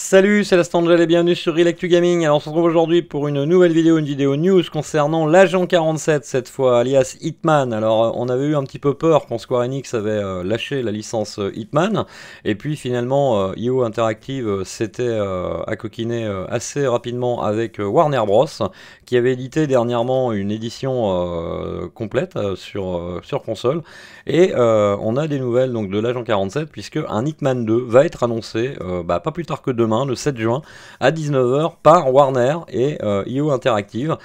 Salut, c'est la et bienvenue sur Relectu Gaming. Alors on se retrouve aujourd'hui pour une nouvelle vidéo, une vidéo news concernant l'agent 47 cette fois, alias Hitman. Alors euh, on avait eu un petit peu peur quand Square Enix avait euh, lâché la licence euh, Hitman, et puis finalement IO Interactive s'était à coquiner assez rapidement avec Warner Bros, qui avait édité dernièrement une édition complète sur, sur console, et on a des nouvelles donc de l'agent 47 puisque un Hitman 2 va être annoncé bah, pas plus tard que demain le 7 juin, à 19h par Warner et euh, IO Interactive.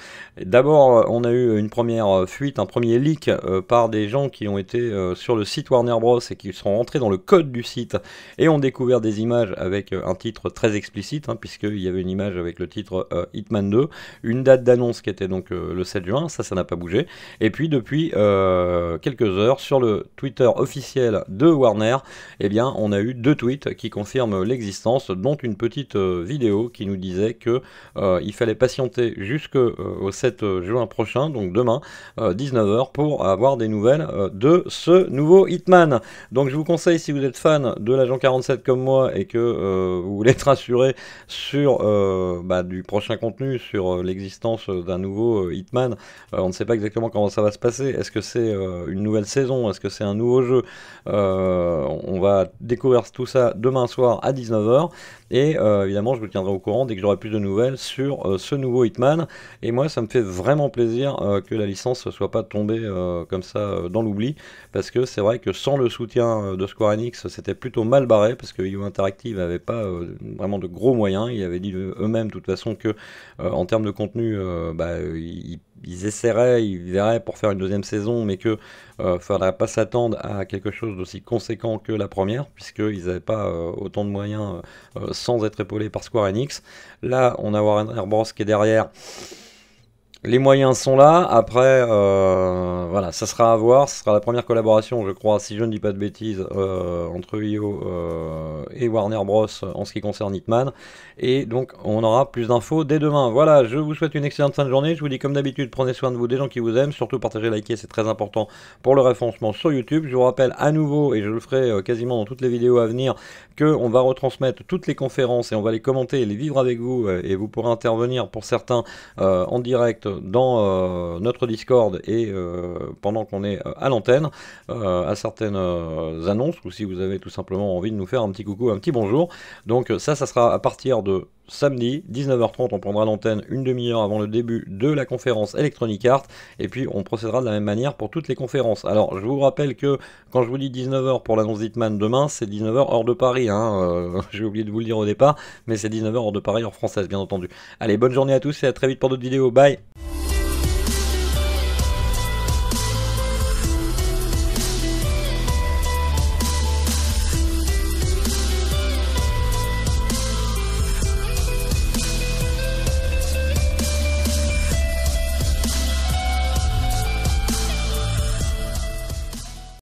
D'abord, euh, on a eu une première euh, fuite, un premier leak par des gens qui ont été sur le site Warner Bros. et qui sont rentrés dans le code du site et ont découvert des images avec un titre très explicite, hein, puisqu'il y avait une image avec le titre Hitman 2, une date d'annonce qui était donc le 7 juin, ça, ça n'a pas bougé. Et puis, depuis quelques heures, sur le Twitter officiel de Warner, eh bien, on a eu deux tweets qui confirment l'existence, dont une une petite euh, vidéo qui nous disait que euh, il fallait patienter jusque euh, au 7 juin prochain, donc demain, 19h, pour avoir des nouvelles de ce nouveau Hitman. Donc je vous conseille, si vous êtes fan de l'agent 47 comme moi et que vous voulez être rassuré sur bah, du prochain contenu, sur l'existence d'un nouveau Hitman, on ne sait pas exactement comment ça va se passer. Est-ce que c'est une nouvelle saison Est-ce que c'est un nouveau jeu On va découvrir tout ça demain soir à 19h. Et euh, évidemment, je vous tiendrai au courant dès que j'aurai plus de nouvelles sur euh, ce nouveau Hitman. Et moi, ça me fait vraiment plaisir euh, que la licence ne soit pas tombée comme ça dans l'oubli. Parce que c'est vrai que sans le soutien de Square Enix, c'était plutôt mal barré. Parce que eu Interactive n'avait pas vraiment de gros moyens. Ils avaient dit eux-mêmes, de toute façon, que en termes de contenu, bah, ils ils essaieraient, ils verraient pour faire une deuxième saison, mais que ne euh, faudrait pas s'attendre à quelque chose d'aussi conséquent que la première, puisqu'ils n'avaient pas euh, autant de moyens euh, sans être épaulés par Square Enix. Là, on a Warren Bros. qui est derrière les moyens sont là. Après, euh, voilà, ça sera à voir. Ce sera la première collaboration, je crois, si je ne dis pas de bêtises, euh, entre Yo euh, et Warner Bros. en ce qui concerne Hitman. Et donc, on aura plus d'infos dès demain. Voilà, je vous souhaite une excellente fin de journée. Je vous dis comme d'habitude, prenez soin de vous, des gens qui vous aiment. Surtout, partagez, likez, c'est très important pour le référencement sur YouTube. Je vous rappelle à nouveau, et je le ferai quasiment dans toutes les vidéos à venir, que on va retransmettre toutes les conférences et on va les commenter et les vivre avec vous. Et vous pourrez intervenir pour certains en direct dans euh, notre Discord et euh, pendant qu'on est euh, à l'antenne à certaines annonces ou si vous avez tout simplement envie de nous faire un petit coucou, un petit bonjour. Donc ça, ça sera à partir de samedi, 19h30, on prendra l'antenne une demi-heure avant le début de la conférence Electronic Art, et puis on procédera de la même manière pour toutes les conférences. Alors, je vous rappelle que quand je vous dis 19h pour l'annonce d'Hitman demain, c'est 19h hors de Paris, hein. j'ai oublié de vous le dire au départ, mais c'est 19h hors de Paris, hors française, bien entendu. Allez, bonne journée à tous et à très vite pour d'autres vidéos, bye